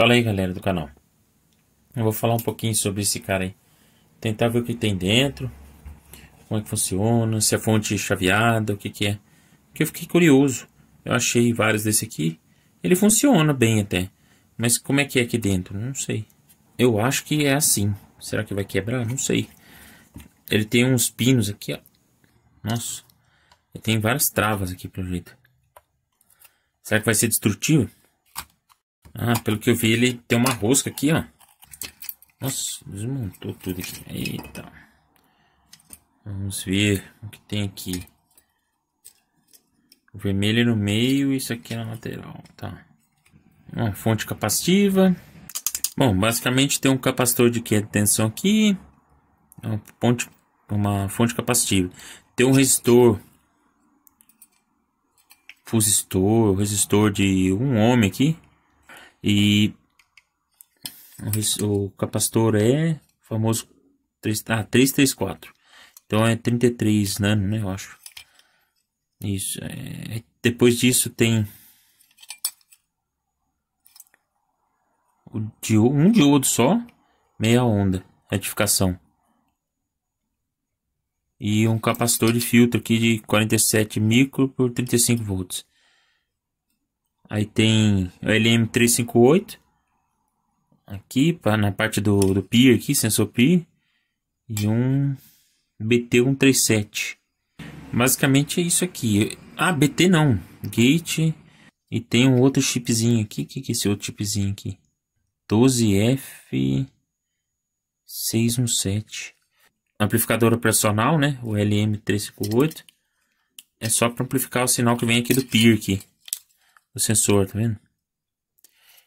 Fala aí, galera do canal. Eu vou falar um pouquinho sobre esse cara aí. Tentar ver o que tem dentro, como é que funciona, se a é fonte é chaveada, o que que é. Porque eu fiquei curioso. Eu achei vários desse aqui. Ele funciona bem até. Mas como é que é aqui dentro? Não sei. Eu acho que é assim. Será que vai quebrar? Não sei. Ele tem uns pinos aqui, ó. Nossa. Ele tem várias travas aqui, pelo jeito. Será que vai ser destrutivo? Ah, pelo que eu vi, ele tem uma rosca aqui, ó. Nossa, desmontou tudo aqui. Eita. Vamos ver o que tem aqui. O vermelho no meio e isso aqui na lateral, tá. Uma fonte capacitiva. Bom, basicamente tem um capacitor de que tensão aqui. É uma fonte, uma fonte capacitiva. Tem um resistor fusistor, resistor de um ohm aqui, e o, capacitor é famoso 3, ah, 334. Então é 33 nano, né? Eu acho. Isso. É, é depois disso tem diodo, um diodo só, meia onda, retificação. E um capacitor de filtro aqui de 47 micro por 35 volts. Aí tem o LM358. Aqui na parte do, do PIR, aqui, sensor pier E um BT137. Basicamente é isso aqui. Ah, BT não. Gate. E tem um outro chipzinho aqui. O que, que é esse outro chipzinho aqui? 12F617. Amplificador operacional, né? O LM358. É só para amplificar o sinal que vem aqui do PIR aqui o sensor, tá vendo?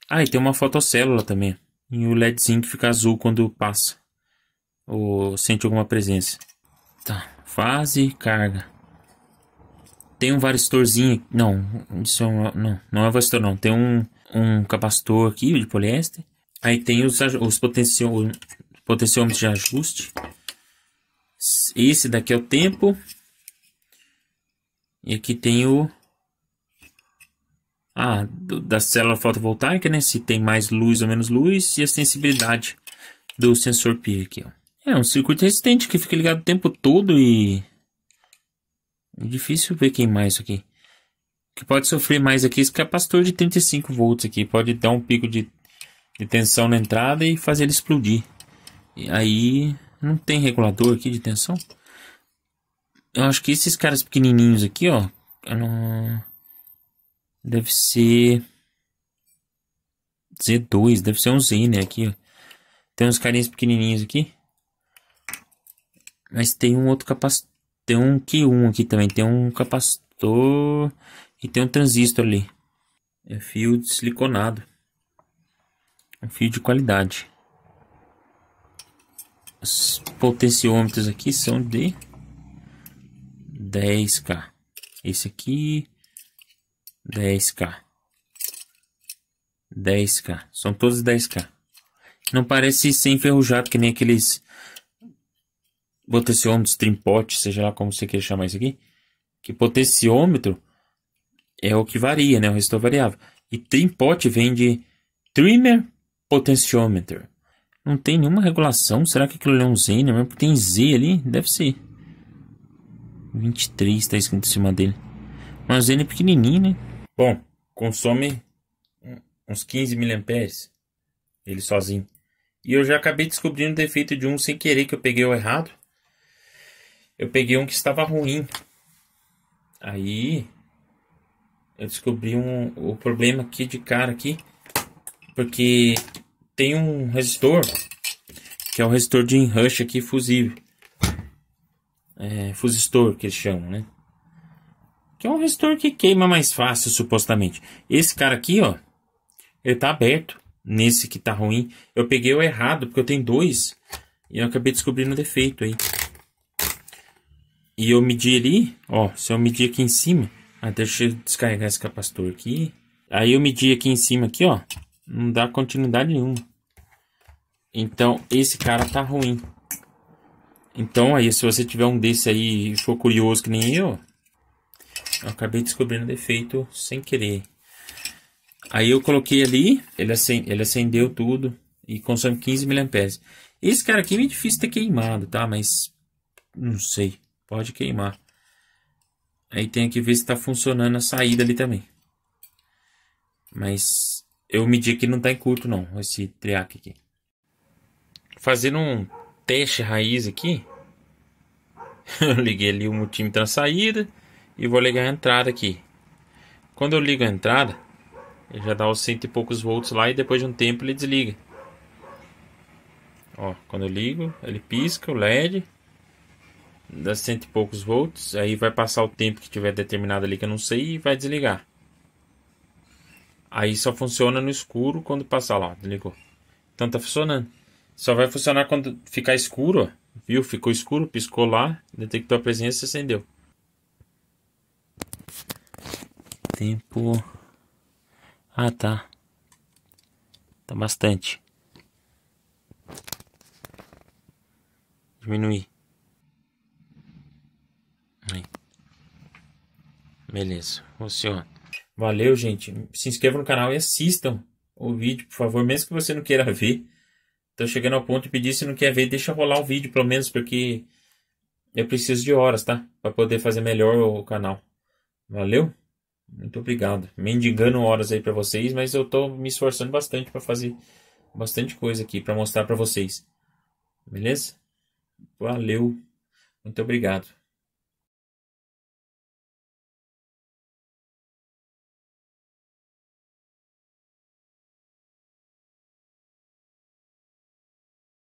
Ah, e tem uma fotocélula também. E o LEDzinho que fica azul quando passa. Ou sente alguma presença. Tá, fase, carga. Tem um varistorzinho. Não, isso é um, não, não é varistor não. Tem um, um capacitor aqui de poliéster. Aí tem os, os potencio, potenciômetros de ajuste. Esse daqui é o tempo. E aqui tem o ah, do, da célula fotovoltaica, né? Se tem mais luz ou menos luz e a sensibilidade do sensor PIR aqui, ó. É um circuito resistente que fica ligado o tempo todo e... É difícil ver quem mais aqui. O que pode sofrer mais aqui é esse capacitor de 35 volts aqui. Pode dar um pico de, de tensão na entrada e fazer ele explodir. E aí, não tem regulador aqui de tensão? Eu acho que esses caras pequenininhos aqui, ó... Não... Deve ser. Z2, deve ser um Z, né? Aqui, Tem uns carinhas pequenininhos aqui. Mas tem um outro capacitor. Tem um Q1 aqui também. Tem um capacitor. E tem um transistor ali. É fio de siliconado. Um fio de qualidade. Os potenciômetros aqui são de 10K. Esse aqui 10k. 10k. São todos 10k. Não parece ser enferrujado que nem aqueles potenciômetros pot seja lá como você quer chamar isso aqui. Que potenciômetro é o que varia, né? O resto é variável. E trimpot vem de trimmer potenciômetro. Não tem nenhuma regulação. Será que aquilo é um zener né? tem Z ali? Deve ser. 23 está escrito em cima dele. Mas ele é pequenininho, né? Bom, consome uns 15 miliamperes ele sozinho. E eu já acabei descobrindo o defeito de um sem querer, que eu peguei o errado. Eu peguei um que estava ruim. Aí eu descobri um, o problema aqui de cara aqui. Porque tem um resistor, que é o resistor de enrush aqui fusível. É, fusistor que eles chamam, né? Que é um resistor que queima mais fácil, supostamente. Esse cara aqui, ó. Ele tá aberto. Nesse que tá ruim. Eu peguei o errado, porque eu tenho dois. E eu acabei descobrindo o defeito aí. E eu medi ali, ó. Se eu medir aqui em cima. Ah, deixa eu descarregar esse capacitor aqui. Aí eu medi aqui em cima, aqui, ó. Não dá continuidade nenhuma. Então, esse cara tá ruim. Então, aí, se você tiver um desse aí e for curioso que nem eu, eu acabei descobrindo o defeito sem querer. Aí eu coloquei ali, ele acendeu, ele acendeu tudo e consome 15 mA. Esse cara aqui é meio difícil ter queimado, tá? Mas não sei, pode queimar. Aí tem que ver se está funcionando a saída ali também. Mas eu medi que não está em curto não, esse triac aqui. Fazendo um teste raiz aqui. eu liguei ali o multímetro na saída e vou ligar a entrada aqui. Quando eu ligo a entrada, ele já dá os cento e poucos volts lá e depois de um tempo ele desliga. Ó, quando eu ligo, ele pisca o LED, dá cento e poucos volts, aí vai passar o tempo que tiver determinado ali que eu não sei e vai desligar. Aí só funciona no escuro quando passar lá, desligou. Então tá funcionando. Só vai funcionar quando ficar escuro, viu? Ficou escuro, piscou lá, detectou a presença e acendeu. tempo... Ah, tá. Tá bastante. Diminuir. Aí. Beleza, funciona. Valeu, gente. Se inscreva no canal e assistam o vídeo, por favor, mesmo que você não queira ver. Tô chegando ao ponto de pedir se não quer ver, deixa rolar o vídeo, pelo menos, porque eu preciso de horas, tá? Para poder fazer melhor o canal. Valeu? Muito obrigado. Mendigando horas aí para vocês, mas eu tô me esforçando bastante para fazer bastante coisa aqui para mostrar para vocês. Beleza? Valeu. Muito obrigado.